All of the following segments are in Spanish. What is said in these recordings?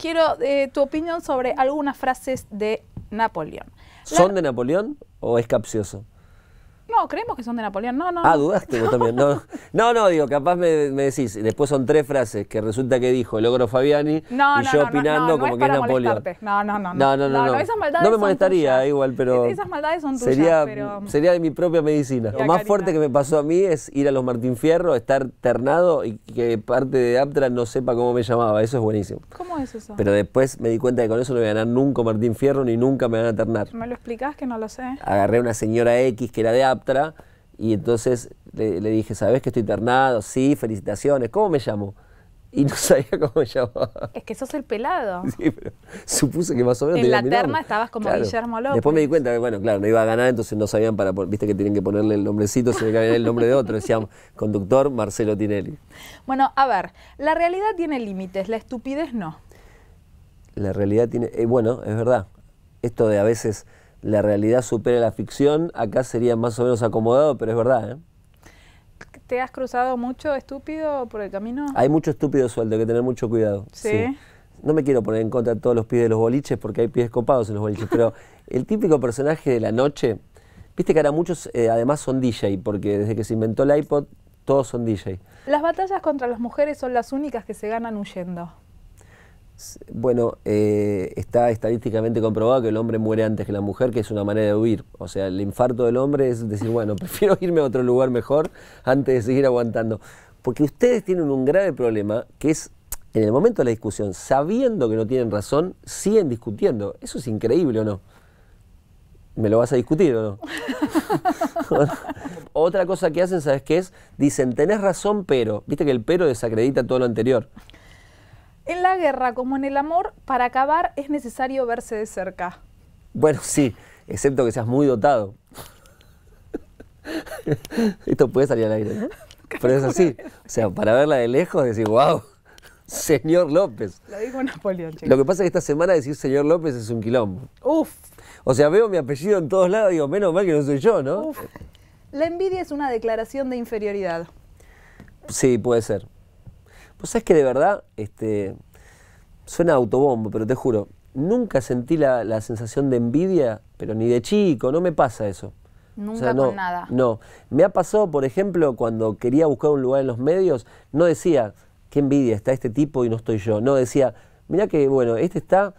quiero eh, tu opinión sobre algunas frases de Napoleón. ¿Son de Napoleón o es capcioso? No, creemos que son de Napoleón. No, no. Ah, dudaste vos también. No, no, digo, capaz me, me, decís. Después son tres frases que resulta que dijo logro Fabiani y yo opinando como que es Napoleón. No, no, no. No, no, no. Esas maldades no me molestaría, igual, pero. Esas maldades son tuyas. Sería, sería de mi propia medicina. Lo más fuerte que me pasó a mí es ir a los Martín Fierro, estar ternado y que parte de Aptra no sepa cómo me llamaba. Eso es buenísimo. ¿Cómo es eso? Pero después me di cuenta que con eso no voy a ganar nunca Martín Fierro ni nunca me van a ternar. ¿Me lo explicás que no lo sé? Agarré una señora X que era de Aptra y entonces le, dije, ¿sabes que estoy internado? Sí, felicitaciones, ¿cómo me llamo? Y no sabía cómo me llamaba. Es que sos el pelado. Sí, pero supuse que más o menos. En la terna estabas como Guillermo López. Después me di cuenta que, bueno, claro, no iba a ganar, entonces no sabían para. Viste que tienen que ponerle el nombrecito, se le cae el nombre de otro. Decían, conductor Marcelo Tinelli. Bueno, a ver, la realidad tiene límites, la estupidez no. La realidad tiene. Eh, bueno, es verdad. Esto de a veces la realidad supera la ficción, acá sería más o menos acomodado, pero es verdad. ¿eh? ¿Te has cruzado mucho estúpido por el camino? Hay mucho estúpido suelto, hay que tener mucho cuidado. ¿Sí? No me quiero poner en contra de todos los pies de los boliches porque hay pies copados en los boliches, pero el típico personaje de la noche, viste que ahora muchos eh, además son DJ, porque desde que se inventó el iPod, todos son DJ. Las batallas contra las mujeres son las únicas que se ganan huyendo. Bueno, eh, está estadísticamente comprobado que el hombre muere antes que la mujer, que es una manera de huir. O sea, el infarto del hombre es decir, bueno, prefiero irme a otro lugar mejor antes de seguir aguantando. Porque ustedes tienen un grave problema que es, en el momento de la discusión, sabiendo que no tienen razón, siguen discutiendo. Eso es increíble o no. ¿Me lo vas a discutir o no? Otra cosa que hacen, ¿sabes qué es? Dicen, tenés razón, pero. Viste que el pero desacredita todo lo anterior. En la guerra, como en el amor, para acabar es necesario verse de cerca. Bueno, sí, excepto que seas muy dotado. Esto puede salir al aire, Pero es así. O sea, para verla de lejos, decir, wow, señor López. Lo dijo Napoleón, Lo que pasa es que esta semana decir señor López es un quilombo. Uf. O sea, veo mi apellido en todos lados y digo, menos mal que no soy yo, ¿no? La envidia es una declaración de inferioridad. Sí, puede ser. Pues es que de verdad, este, suena autobombo, pero te juro, nunca sentí la, sensación de envidia, pero ni de chico, no me pasa eso. Nunca con nada. No. Me ha pasado, por ejemplo, cuando quería buscar un lugar en los medios, no decía, qué envidia, está este tipo y no estoy yo. No, decía, mirá que, bueno, este está,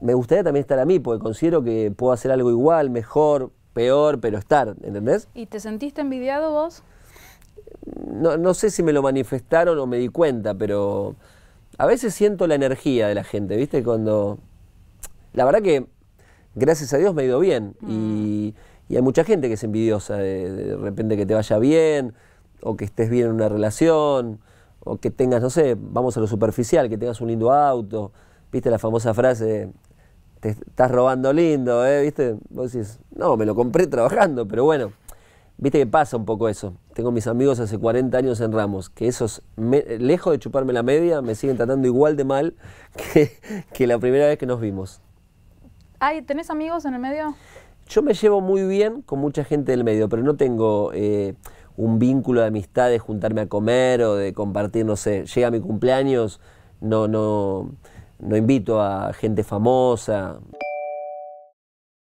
me gustaría también estar a mí, porque considero que puedo hacer algo igual, mejor, peor, pero estar, ¿entendés? ¿Y te sentiste envidiado vos? no, no, sé si me lo manifestaron o me di cuenta, pero a veces siento la energía de la gente, ¿viste? Cuando... La verdad que, gracias a Dios, me ha ido bien. Y, mm. y, hay mucha gente que es envidiosa de, de, repente que te vaya bien, o que estés bien en una relación, o que tengas, no sé, vamos a lo superficial, que tengas un lindo auto. ¿Viste la famosa frase? Te estás robando lindo, ¿eh? ¿Viste? Vos decís, no, me lo compré trabajando, pero bueno. Viste que pasa un poco eso. Tengo mis amigos hace 40 años en Ramos, que esos, lejos de chuparme la media, me siguen tratando igual de mal que, la primera vez que nos vimos. Ay, ¿tenés amigos en el medio? Yo me llevo muy bien con mucha gente del medio, pero no tengo eh, un vínculo de amistad de juntarme a comer o de compartir, no sé, llega mi cumpleaños, no, no, no invito a gente famosa.